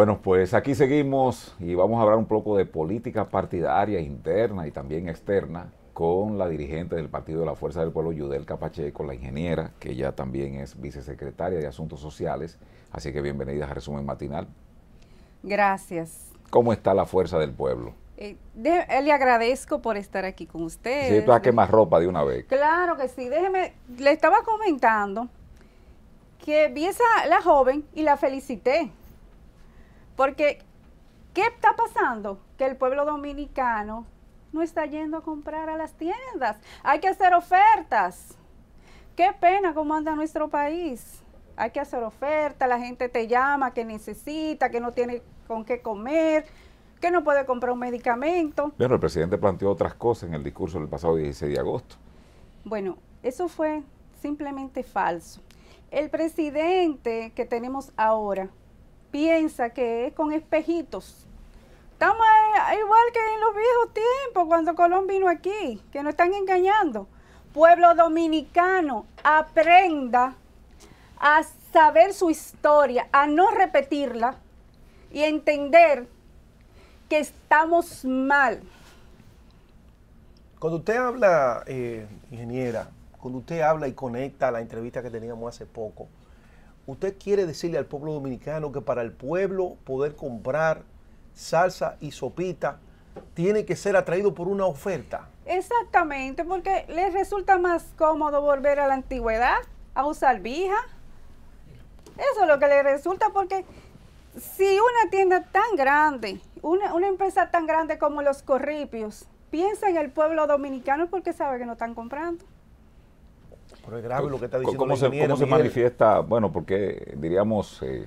Bueno, pues aquí seguimos y vamos a hablar un poco de política partidaria interna y también externa con la dirigente del Partido de la Fuerza del Pueblo, Yudel Capacheco, la ingeniera, que ella también es vicesecretaria de Asuntos Sociales. Así que bienvenida a Resumen Matinal. Gracias. ¿Cómo está la Fuerza del Pueblo? Eh, eh le agradezco por estar aquí con usted. Sí, para quemar ropa de una vez. Claro que sí. Déjeme, le estaba comentando que vi esa, la joven y la felicité porque, ¿qué está pasando? Que el pueblo dominicano no está yendo a comprar a las tiendas. Hay que hacer ofertas. Qué pena cómo anda nuestro país. Hay que hacer ofertas, la gente te llama que necesita, que no tiene con qué comer, que no puede comprar un medicamento. Bueno, el presidente planteó otras cosas en el discurso del pasado 16 de agosto. Bueno, eso fue simplemente falso. El presidente que tenemos ahora piensa que es con espejitos. Estamos igual que en los viejos tiempos, cuando Colón vino aquí, que nos están engañando. Pueblo dominicano, aprenda a saber su historia, a no repetirla y entender que estamos mal. Cuando usted habla, eh, ingeniera, cuando usted habla y conecta la entrevista que teníamos hace poco, usted quiere decirle al pueblo dominicano que para el pueblo poder comprar salsa y sopita tiene que ser atraído por una oferta. Exactamente, porque les resulta más cómodo volver a la antigüedad, a usar vija. Eso es lo que le resulta porque si una tienda tan grande, una, una empresa tan grande como los Corripios, piensa en el pueblo dominicano porque sabe que no están comprando es grave lo que está diciendo ¿Cómo, se, manifiesta? Bueno, porque diríamos, eh,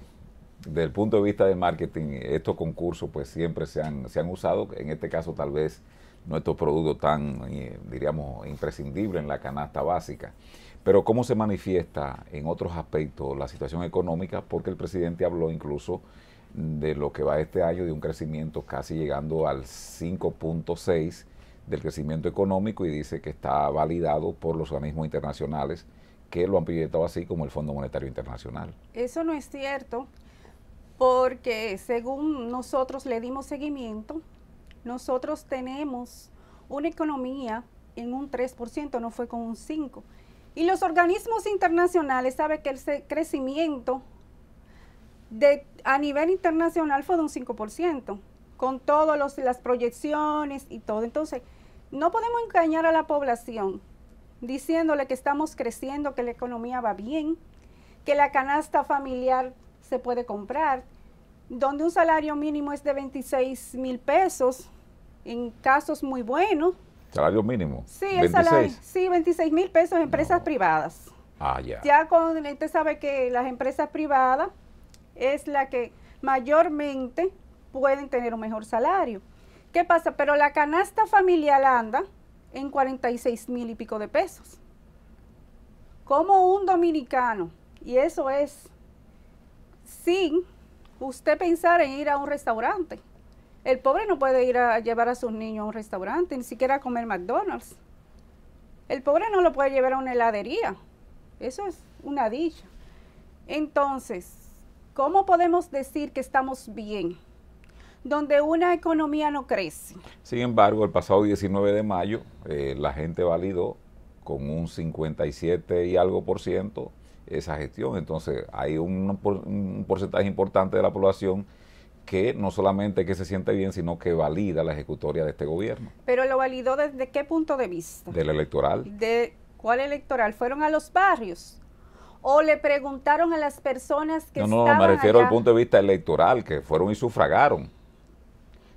desde el punto de vista de marketing, estos concursos pues siempre se han, usado, en este caso tal vez no estos productos tan, eh, diríamos, imprescindibles en la canasta básica. Pero cómo se manifiesta en otros aspectos la situación económica, porque el presidente habló incluso de lo que va este año, de un crecimiento casi llegando al 5.6 del crecimiento económico y dice que está validado por los organismos internacionales que lo han proyectado así como el Fondo Monetario Internacional. Eso no es cierto, porque según nosotros le dimos seguimiento, nosotros tenemos una economía en un 3%, no fue con un 5%. Y los organismos internacionales saben que el crecimiento a nivel internacional fue de un 5% con todas las proyecciones y todo. Entonces, no podemos engañar a la población diciéndole que estamos creciendo, que la economía va bien, que la canasta familiar se puede comprar, donde un salario mínimo es de 26 mil pesos, en casos muy buenos. ¿Salario mínimo? Sí, 26. sí mil pesos en empresas privadas. Ah, ya. Ya con, usted sabe que las empresas privadas es la que mayormente pueden tener un mejor salario. ¿Qué pasa? Pero la canasta familiar anda en 46 mil y pico de pesos. Como un dominicano, y eso es sin usted pensar en ir a un restaurante. El pobre no puede ir a llevar a sus niños a un restaurante, ni siquiera a comer McDonald's. El pobre no lo puede llevar a una heladería. Eso es una dicha. Entonces, ¿cómo podemos decir que estamos bien? donde una economía no crece. Sin embargo, el pasado 19 de mayo, eh, la gente validó con un 57 y algo por ciento esa gestión. Entonces, hay un, porcentaje importante de la población que no solamente que se siente bien, sino que valida la ejecutoria de este gobierno. Pero lo validó desde qué punto de vista? Del electoral. ¿De cuál electoral? Fueron a los barrios. ¿O le preguntaron a las personas que no, no, No, me refiero al punto de vista electoral, que fueron y sufragaron.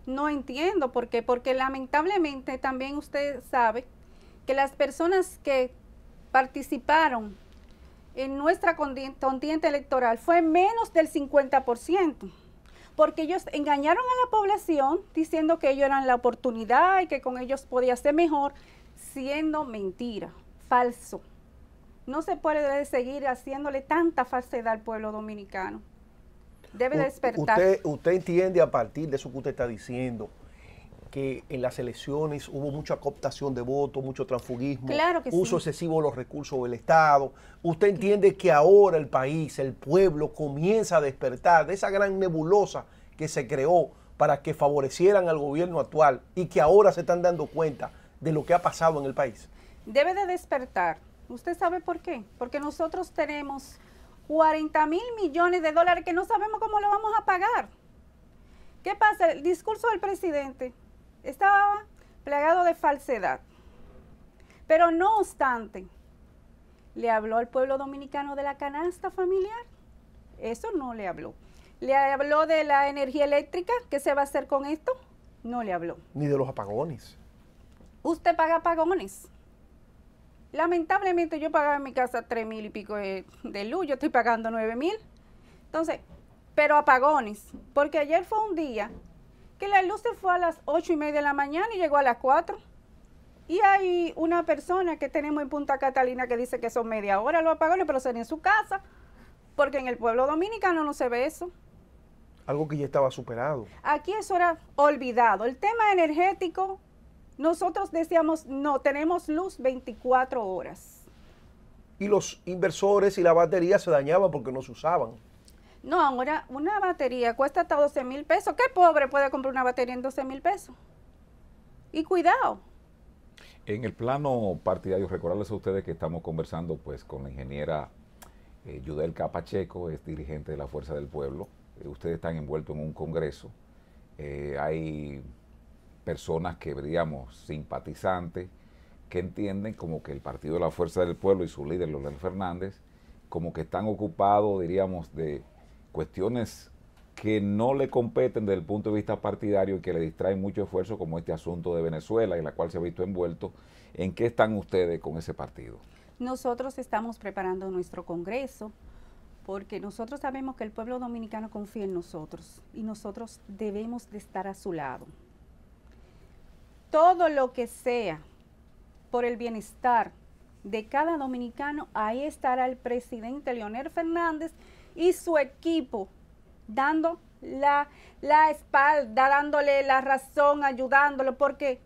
No entiendo por qué, porque lamentablemente también usted sabe que las personas que participaron en nuestra contienda electoral fue menos del 50%, porque ellos engañaron a la población diciendo que ellos eran la oportunidad y que con ellos podía ser mejor, siendo mentira, falso. No se puede seguir haciéndole tanta falsedad al pueblo dominicano debe despertar. Usted, usted entiende a partir de eso que usted está diciendo que en las elecciones hubo mucha cooptación de votos, mucho transfugismo, uso excesivo de los recursos del Estado. Usted entiende que ahora el país, el pueblo, comienza a despertar de esa gran nebulosa que se creó para que favorecieran al gobierno actual y que ahora se están dando cuenta de lo que ha pasado en el país. Debe de despertar. ¿Usted sabe por qué? Porque nosotros tenemos 40 mil millones de dólares que no sabemos cómo lo vamos a pagar. ¿Qué pasa? El discurso del presidente estaba plagado de falsedad. Pero no obstante, le habló al pueblo dominicano de la canasta familiar. Eso no le habló. ¿Le habló de la energía eléctrica? ¿Qué se va a hacer con esto? No le habló. Ni de los apagones. Usted paga apagones. Lamentablemente yo pagaba en mi casa tres mil y pico de, luz, yo estoy pagando nueve mil. Entonces, pero apagones, porque ayer fue un día que la luz se fue a las ocho y media de la mañana y llegó a las 4. Y hay una persona que tenemos en Punta Catalina que dice que son media hora los apagones, pero sería en su casa, porque en el pueblo dominicano no se ve eso. Algo que ya estaba superado. Aquí eso era olvidado. El tema energético nosotros decíamos, no, tenemos luz 24 horas. Y los inversores y la batería se dañaban porque no se usaban. No, ahora una batería cuesta hasta 12 mil pesos. ¿Qué pobre puede comprar una batería en 12 mil pesos? Y cuidado. En el plano partidario, recordarles a ustedes que estamos conversando pues con la ingeniera eh, Yudel Capacheco, es dirigente de la Fuerza del Pueblo. Eh, ustedes están envueltos en un congreso. Eh, hay personas que veríamos simpatizantes, que entienden como que el Partido de la Fuerza del Pueblo y su líder, lorenzo Fernández, como que están ocupados, diríamos, de cuestiones que no le competen desde el punto de vista partidario y que le distraen mucho esfuerzo, como este asunto de Venezuela, en la cual se ha visto envuelto. ¿En qué están ustedes con ese partido? Nosotros estamos preparando nuestro Congreso porque nosotros sabemos que el pueblo dominicano confía en nosotros y nosotros debemos de estar a su lado todo lo que sea por el bienestar de cada dominicano, ahí estará el presidente Leonel Fernández y su equipo dando la, la espalda, dándole la razón, ayudándolo, porque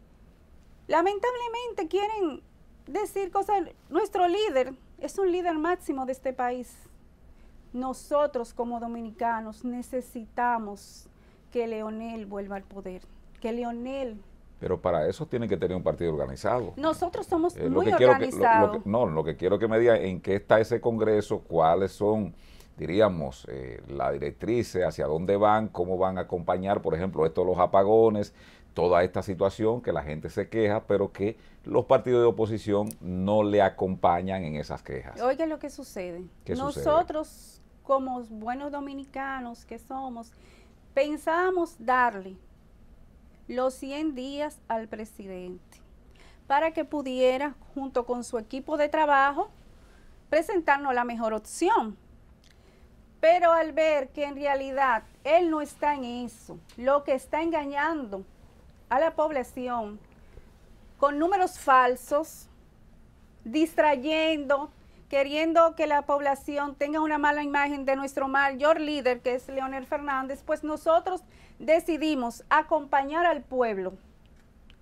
lamentablemente quieren decir cosas. Nuestro líder es un líder máximo de este país. Nosotros como dominicanos necesitamos que Leonel vuelva al poder, que Leonel pero para eso tienen que tener un partido organizado. Nosotros somos eh, muy organizados. no, lo que quiero que me diga en qué está ese Congreso, cuáles son, diríamos, eh, la directriz, hacia dónde van, cómo van a acompañar, por ejemplo, estos los apagones, toda esta situación que la gente se queja, pero que los partidos de oposición no le acompañan en esas quejas. Oiga lo que sucede. Nosotros, como buenos dominicanos que somos, pensamos darle los 100 días al presidente para que pudiera, junto con su equipo de trabajo, presentarnos la mejor opción. Pero al ver que en realidad él no está en eso, lo que está engañando a la población con números falsos, distrayendo, queriendo que la población tenga una mala imagen de nuestro mayor líder, que es Leonel Fernández, pues nosotros decidimos acompañar al pueblo.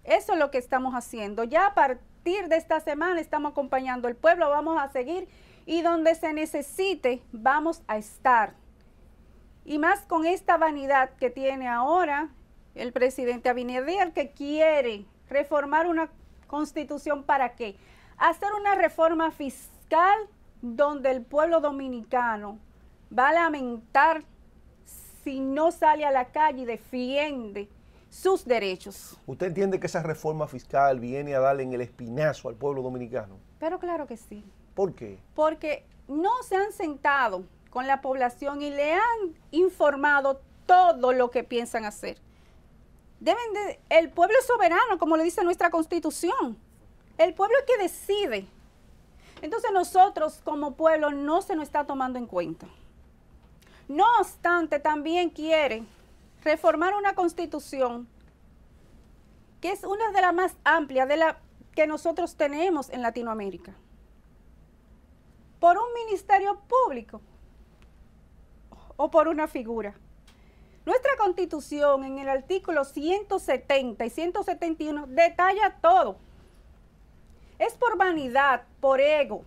Eso es lo que estamos haciendo. Ya a partir de esta semana estamos acompañando al pueblo, vamos a seguir y donde se necesite vamos a estar. Y más con esta vanidad que tiene ahora el presidente Abinader que quiere reformar una constitución para qué? Hacer una reforma fiscal donde el pueblo dominicano va a lamentar si no sale a la calle y defiende sus derechos. ¿Usted entiende que esa reforma fiscal viene a darle en el espinazo al pueblo dominicano? Pero claro que sí. ¿Por qué? Porque no se han sentado con la población y le han informado todo lo que piensan hacer. Deben el pueblo es soberano, como le dice nuestra constitución. El pueblo es que decide. Entonces nosotros como pueblo no se nos está tomando en cuenta. No obstante, también quiere reformar una constitución que es una de las más amplias de que nosotros tenemos en Latinoamérica, por un ministerio público o por una figura. Nuestra constitución en el artículo 170 y 171 detalla todo. Es por vanidad, por ego,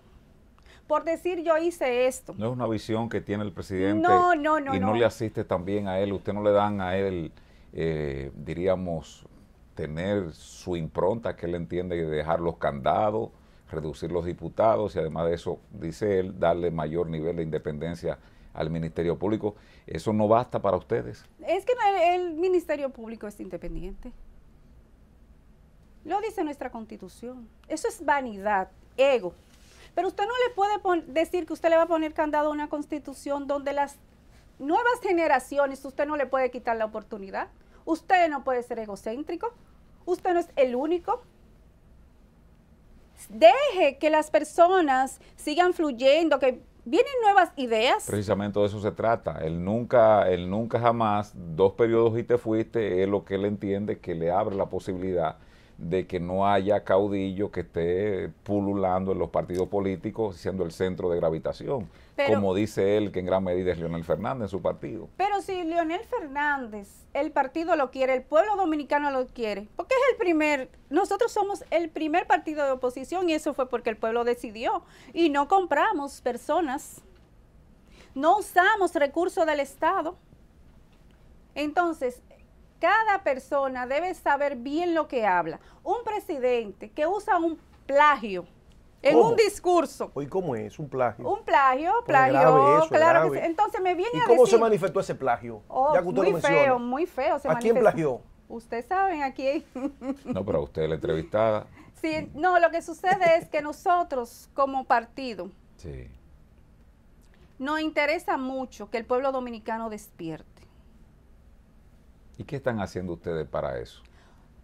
por decir yo hice esto. No es una visión que tiene el presidente. No, no, no. Y no, le asiste también a él, usted no le dan a él, eh, diríamos, tener su impronta que él entiende de dejar los candados, reducir los diputados y además de eso, dice él, darle mayor nivel de independencia al Ministerio Público. ¿Eso no basta para ustedes? Es que el Ministerio Público es independiente. Lo dice nuestra constitución. Eso es vanidad, ego. Pero usted no le puede decir que usted le va a poner candado a una constitución donde las nuevas generaciones, usted no le puede quitar la oportunidad. Usted no puede ser egocéntrico. Usted no es el único. Deje que las personas sigan fluyendo, que vienen nuevas ideas. Precisamente de eso se trata. Él nunca, él nunca jamás, dos periodos y te fuiste, es lo que él entiende que le abre la posibilidad de que no haya caudillo que esté pululando en los partidos políticos siendo el centro de gravitación, como dice él que en gran medida es Leonel Fernández su partido. Pero si Leonel Fernández, el partido lo quiere, el pueblo dominicano lo quiere, porque es el primer, nosotros somos el primer partido de oposición y eso fue porque el pueblo decidió y no compramos personas, no usamos recursos del Estado. Entonces, cada persona debe saber bien lo que habla. Un presidente que usa un plagio en un discurso. Hoy cómo es? ¿Un plagio? Un plagio, plagio, claro Entonces me viene a decir... cómo se manifestó ese plagio? Oh, muy feo, muy feo se ¿A quién plagió? Usted saben a quién. no, pero a usted la entrevistada. Sí, no, lo que sucede es que nosotros como partido sí. nos interesa mucho que el pueblo dominicano despierte. ¿Y qué están haciendo ustedes para eso?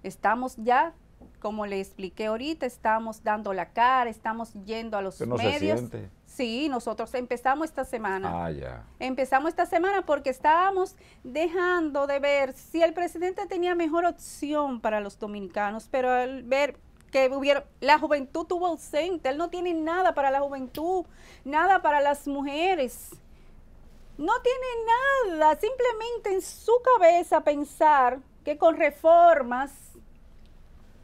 Estamos ya, como le expliqué ahorita, estamos dando la cara, estamos yendo a los medios. sí, nosotros empezamos esta semana. Ah, ya. Empezamos esta semana porque estábamos dejando de ver si el presidente tenía mejor opción para los dominicanos, pero al ver que hubiera, la juventud tuvo ausente, él no tiene nada para la juventud, nada para las mujeres no tiene nada, simplemente en su cabeza pensar que con reformas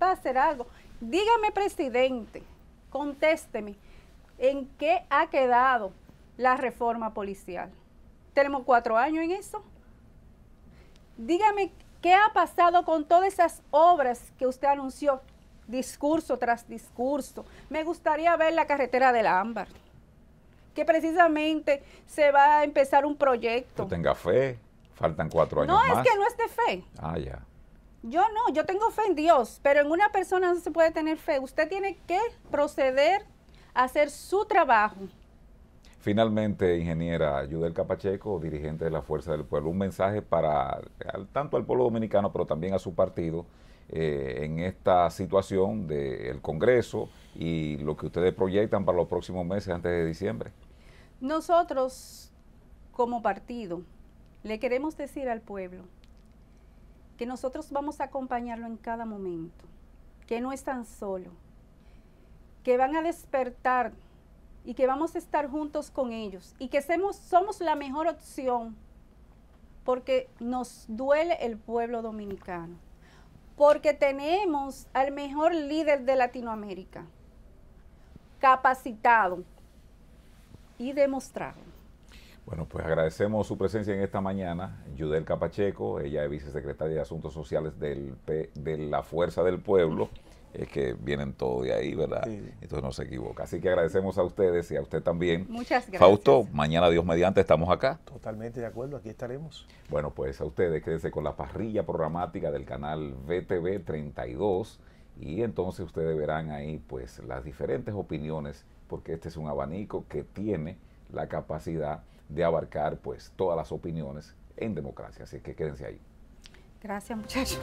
va a ser algo. Dígame, presidente, contésteme, ¿en qué ha quedado la reforma policial? Tenemos cuatro años en eso. Dígame, ¿qué ha pasado con todas esas obras que usted anunció? Discurso tras discurso. Me gustaría ver la carretera del ámbar que precisamente se va a empezar un proyecto. No tenga fe, faltan cuatro años. No, es que no esté fe. Ah, ya. Yo no, yo tengo fe en Dios, pero en una persona no se puede tener fe. Usted tiene que proceder a hacer su trabajo. Finalmente, ingeniera Yudel Capacheco, dirigente de la Fuerza del Pueblo, un mensaje para tanto al pueblo dominicano, pero también a su partido eh, en esta situación del Congreso y lo que ustedes proyectan para los próximos meses antes de diciembre. Nosotros, como partido, le queremos decir al pueblo que nosotros vamos a acompañarlo en cada momento, que no están solo, que van a despertar y que vamos a estar juntos con ellos y que somos la mejor opción porque nos duele el pueblo dominicano, porque tenemos al mejor líder de Latinoamérica capacitado y demostrado. Bueno, pues agradecemos su presencia en esta mañana, Yudel Capacheco, ella es vicesecretaria de Asuntos Sociales de la Fuerza del Pueblo, es que vienen todos de ahí, ¿verdad? Entonces no se equivoca. Así que agradecemos a ustedes y a usted también. Muchas gracias. Fausto, mañana Dios mediante estamos acá. Totalmente de acuerdo, aquí estaremos. Bueno, pues a ustedes quédense con la parrilla programática del canal VTV 32 y entonces ustedes verán ahí pues las diferentes opiniones, porque este es un abanico que tiene la capacidad de abarcar pues todas las opiniones en democracia. Así que quédense ahí. Gracias muchachos.